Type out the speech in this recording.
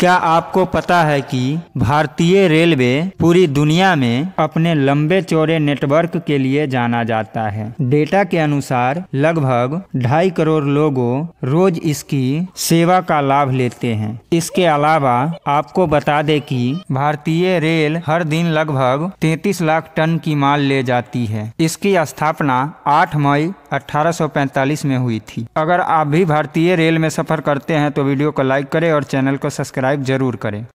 क्या आपको पता है कि भारतीय रेलवे पूरी दुनिया में अपने लंबे चौड़े नेटवर्क के लिए जाना जाता है डेटा के अनुसार लगभग ढाई करोड़ लोगों रोज इसकी सेवा का लाभ लेते हैं इसके अलावा आपको बता दें कि भारतीय रेल हर दिन लगभग 33 लाख टन की माल ले जाती है इसकी स्थापना 8 मई 1845 में हुई थी अगर आप भी भारतीय रेल में सफ़र करते हैं तो वीडियो को लाइक करें और चैनल को सब्सक्राइब जरूर करें